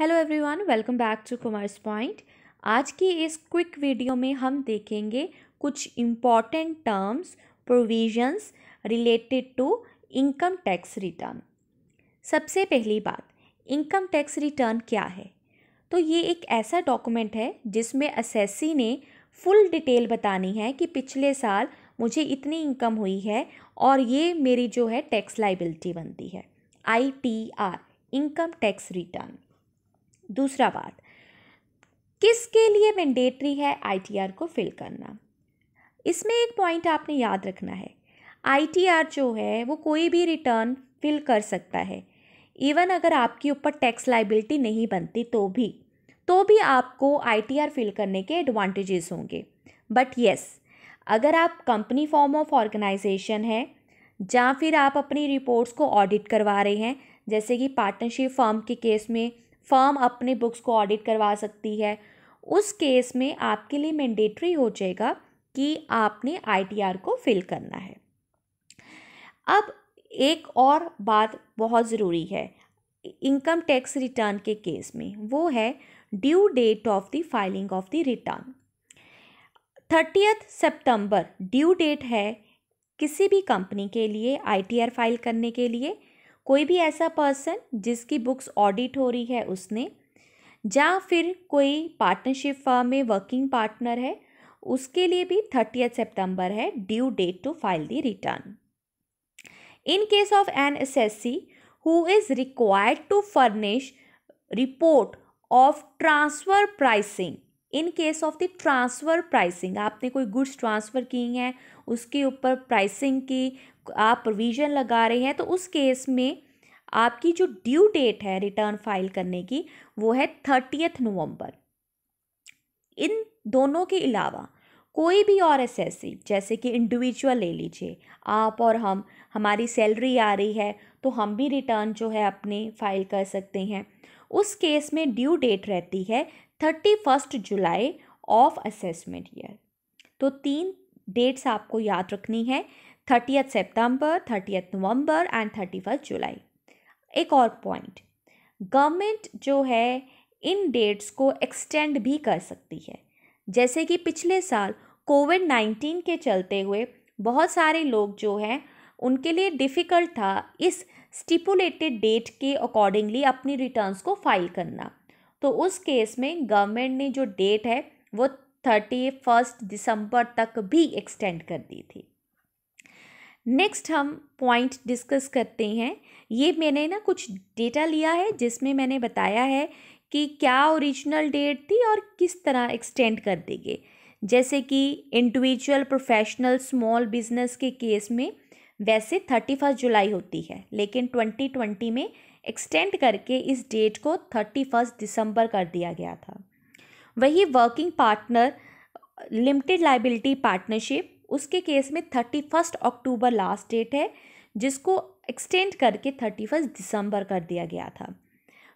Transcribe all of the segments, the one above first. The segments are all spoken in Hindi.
hello everyone welcome back to commerce point आज की इस क्विक वीडियो में हम देखेंगे कुछ important terms provisions related to income tax return सबसे पहली बात इनकम टैक्स रिटर्न क्या है तो ये एक ऐसा डॉक्यूमेंट है जिसमें असेसी ने फुल डिटेल बतानी है कि पिछले साल मुझे इतनी इनकम हुई है और ये मेरी जो है टैक्स लाइबिलिटी बनती है I T R income tax return दूसरा बात किसके लिए मैंडेटरी है आईटीआर को फिल करना इसमें एक पॉइंट आपने याद रखना है आईटीआर जो है वो कोई भी रिटर्न फिल कर सकता है इवन अगर आपके ऊपर टैक्स लाइबिलिटी नहीं बनती तो भी तो भी आपको आईटीआर फिल करने के एडवांटेजेस होंगे बट यस अगर आप कंपनी फॉर्म ऑफ ऑर्गेनाइजेशन है या फिर आप अपनी रिपोर्ट्स को ऑडिट करवा रहे हैं जैसे कि पार्टनरशिप फॉर्म के केस में फर्म अपने बुक्स को ऑडिट करवा सकती है उस केस में आपके लिए मैंडेटरी हो जाएगा कि आपने आईटीआर को फिल करना है अब एक और बात बहुत ज़रूरी है इनकम टैक्स रिटर्न के केस में वो है due date of the filing of the return thirtieth September due date है किसी भी कंपनी के लिए आईटीआर फाइल करने के लिए कोई भी ऐसा पर्सन जिसकी बुक्स ऑडिट हो रही है उसने या फिर कोई पार्टनरशिप फर्म में वर्किंग पार्टनर है उसके लिए भी थर्टी सितंबर है due date to file the return in case of an assessee who is required to furnish report of transfer pricing in case of the transfer pricing आपने कोई गुड्स ट्रांसफ़र की हैं उसके ऊपर प्राइसिंग की आप प्रोविज़न लगा रहे हैं तो उस केस में आपकी जो ड्यू डेट है रिटर्न फाइल करने की वो है थर्टियथ नवंबर इन दोनों के अलावा कोई भी और एसेसी जैसे कि इंडिविजुअल ले लीजिए आप और हम हमारी सैलरी आ रही है तो हम भी रिटर्न जो है अपने फाइल कर सकते हैं उस केस में ड्यू डेट रहती है thirty first July of assessment year तो तीन डेट्स आपको याद रखनी है thirtieth September thirtieth November and thirty first July एक और पॉइंट गवर्नमेंट जो है इन डेट्स को एक्सटेंड भी कर सकती है जैसे कि पिछले साल कोविड नाइन्टीन के चलते हुए बहुत सारे लोग जो हैं उनके लिए डिफ़िकल्ट था इस स्टिपुलेटेड डेट के अकॉर्डिंगली अपनी रिटर्न्स को फाइल करना तो उस केस में गवर्नमेंट ने जो डेट है वो थर्टी फर्स्ट दिसंबर तक भी एक्सटेंड कर दी थी नेक्स्ट हम पॉइंट डिस्कस करते हैं ये मैंने ना कुछ डेटा लिया है जिसमें मैंने बताया है कि क्या ओरिजिनल डेट थी और किस तरह एक्सटेंड कर देंगे जैसे कि इंडिविजुअल प्रोफेशनल स्मॉल बिजनेस के केस में वैसे थर्टी फर्स्ट जुलाई होती है लेकिन ट्वेंटी ट्वेंटी में एक्सटेंड करके इस डेट को थर्टी फर्स्ट दिसंबर कर दिया गया था वही working partner limited liability partnership उसके केस में thirty first October last date है जिसको एक्सटेंड करके थर्टी फर्स्ट दिसंबर कर दिया गया था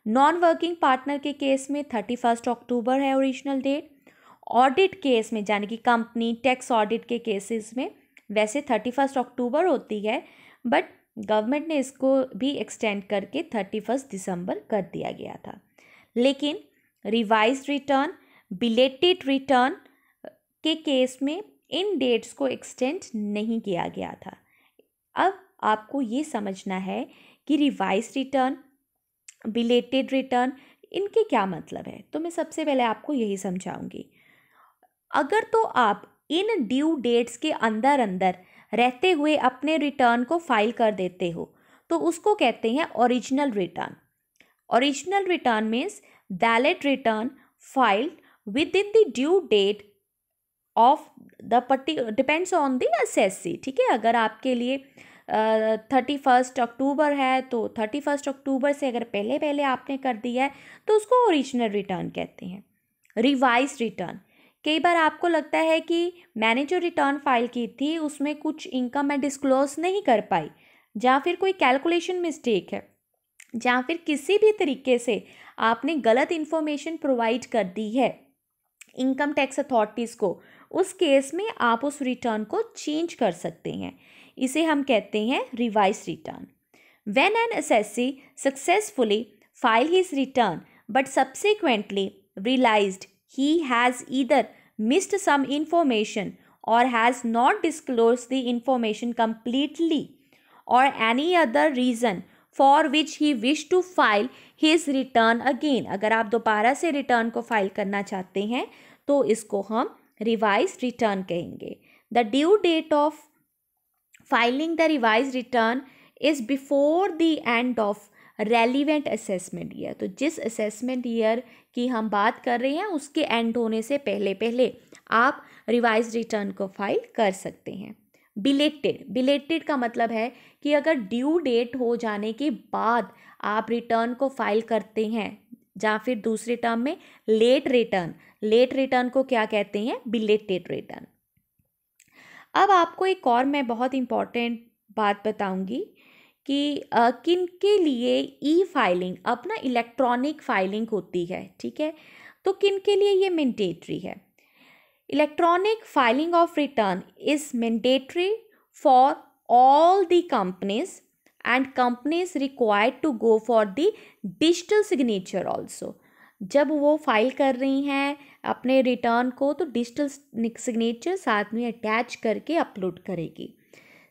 नॉन वर्किंग पार्टनर के केस में थर्टी फर्स्ट अक्टूबर है ओरिजिनल डेट ऑडिट केस में यानी कि कंपनी टैक्स ऑडिट के केसेस में वैसे थर्टी फर्स्ट अक्टूबर होती है बट गवर्नमेंट ने इसको भी एक्सटेंड करके थर्टी फर्स्ट दिसंबर कर दिया गया था लेकिन रिवाइज रिटर्न बिलेटेड रिटर्न के केस में इन डेट्स को एक्सटेंड नहीं किया गया था अब आपको ये समझना है कि रिवाइज रिटर्न बिलेटेड रिटर्न इनके क्या मतलब है तो मैं सबसे पहले आपको यही समझाऊंगी अगर तो आप इन ड्यू डेट्स के अंदर अंदर रहते हुए अपने रिटर्न को फाइल कर देते हो तो उसको कहते हैं original return original return means valid return filed within the due date of the party depends on the C ठीक है अगर आपके लिए थर्टी फर्स्ट अक्टूबर है तो थर्टी फर्स्ट अक्टूबर से अगर पहले पहले आपने कर दिया है तो उसको ओरिजिनल रिटर्न कहते हैं रिवाइज रिटर्न कई बार आपको लगता है कि मैंने जो रिटर्न फाइल की थी उसमें कुछ इनकम मैं डिस्क्लोज नहीं कर पाई या फिर कोई कैलकुलेशन मिस्टेक है या फिर किसी भी तरीके से आपने गलत इन्फॉर्मेशन प्रोवाइड कर दी है इनकम टैक्स अथॉरिटीज़ को उस केस में आप उस रिटर्न को चेंज कर सकते हैं इसे हम कहते हैं revise return when an assessee successfully file his return but subsequently realize he has either missed some information or has not disclose the information completely or any other reason for which he wish to file his return again अगर आप दोबारा से रिटर्न को फाइल करना चाहते हैं तो इसको हम रिवाइज रिटर्न कहेंगे the due date of filing the revise return is before the end of relevant assessment year तो जिस असेसमेंट ईयर की हम बात कर रहे हैं उसके एंड होने से पहले पहले आप रिवाइज रिटर्न को फाइल कर सकते हैं बिलेटेड बिलेटेड का मतलब है कि अगर ड्यू डेट हो जाने के बाद आप रिटर्न को फाइल करते हैं या फिर दूसरे टर्म में लेट रिटर्न लेट रिटर्न को क्या कहते हैं बिलेटेड रिटर्न अब आपको एक और मैं बहुत इम्पॉर्टेंट बात बताऊंगी कि किन के लिए ई फाइलिंग अपना इलेक्ट्रॉनिक फाइलिंग होती है ठीक है तो किन के लिए ये मैंडेटरी है electronic filing of return is mandatory for all the companies and companies required to go for the digital signature also जब वो फाइल कर रही हैं अपने रिटर्न को तो डिजिटल सिग्नेचर साथ में अटैच करके अपलोड करेगी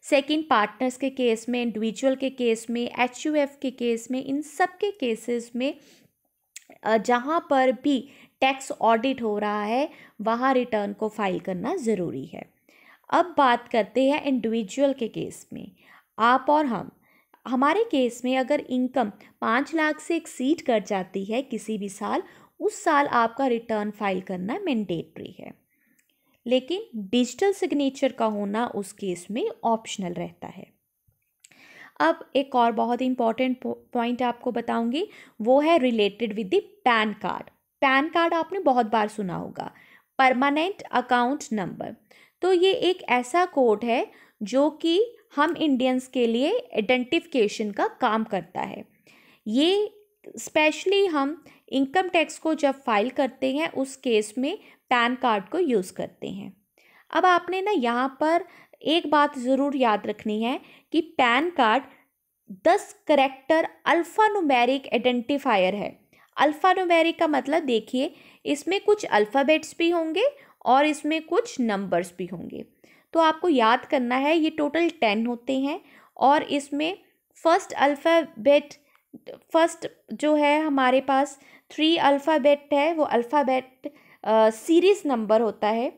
सेकंड पार्टनर्स के केस में इंडिविजुअल के केस में एच के केस में इन सब के केसेस में जहाँ पर भी टैक्स ऑडिट हो रहा है वहाँ रिटर्न को फाइल करना ज़रूरी है अब बात करते हैं इंडिविजुअल के केस में आप और हम हमारे केस में अगर इनकम पाँच लाख से एक्सीड कर जाती है किसी भी साल उस साल आपका रिटर्न फाइल करना मैंडेटरी है लेकिन डिजिटल सिग्नेचर का होना उस केस में ऑप्शनल रहता है अब एक और बहुत इम्पॉर्टेंट पॉइंट आपको बताऊंगी वो है related with the PAN card PAN card आपने बहुत बार सुना होगा परमानेंट अकाउंट नंबर तो ये एक ऐसा कोड है जो कि हम इंडियंस के लिए आइडेंटिफिकेशन का काम करता है ये स्पेशली हम इनकम टैक्स को जब फाइल करते हैं उस केस में पैन कार्ड को यूज़ करते हैं अब आपने ना यहाँ पर एक बात ज़रूर याद रखनी है कि पैन कार्ड दस करेक्टर अल्फ़ा नुमेरिक आइडेंटिफायर है अल्फ़ानोमेरिक का मतलब देखिए इसमें कुछ अल्फ़ाबेट्स भी होंगे और इसमें कुछ नंबर्स भी होंगे तो आपको याद करना है ये टोटल टेन होते हैं और इसमें फर्स्ट अल्फ़ाबेट फर्स्ट जो है हमारे पास थ्री अल्फ़ाबेट है वो अल्फ़ाबेट सीरीज़ नंबर होता है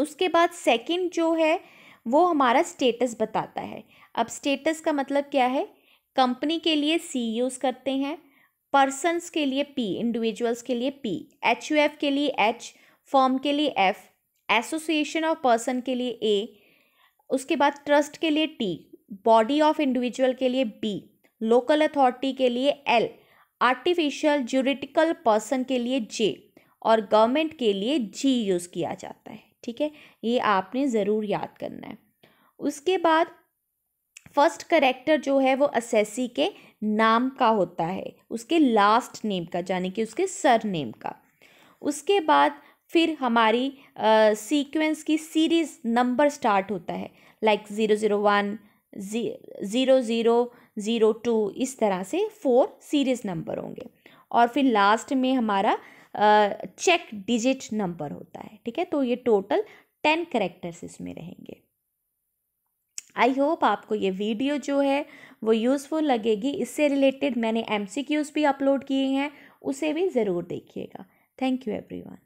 उसके बाद सेकंड जो है वो हमारा स्टेटस बताता है अब स्टेटस का मतलब क्या है कंपनी के लिए सी यूज़ करते हैं पर्सनस के लिए पी इंडिविजुअल्स के लिए पी एच यू एफ के लिए एच फॉर्म के लिए एफ एसोसिएशन ऑफ पर्सन के लिए ए उसके बाद ट्रस्ट के लिए टी बॉडी ऑफ इंडिविजुअल के लिए बी लोकल अथॉरिटी के लिए एल आर्टिफिशियल ज्यूरिटिकल पर्सन के लिए जे और गवर्नमेंट के लिए जी यूज़ किया जाता है ठीक है ये आपने ज़रूर याद करना है उसके बाद फर्स्ट करेक्टर जो है वो असेसी के नाम का होता है उसके लास्ट नेम का यानी कि उसके सर नेम का उसके बाद फिर हमारी सीक्वेंस की सीरीज़ नंबर स्टार्ट होता है like zero zero one zero zero zero two इस तरह से फोर सीरीज़ नंबर होंगे और फिर लास्ट में हमारा चेक डिजिट नंबर होता है ठीक है तो ये टोटल टेन करेक्टर्स इसमें रहेंगे आई होप आपको ये वीडियो जो है वो यूज़फुल लगेगी इससे रिलेटेड मैंने एम भी अपलोड किए हैं उसे भी ज़रूर देखिएगा थैंक यू एवरीवन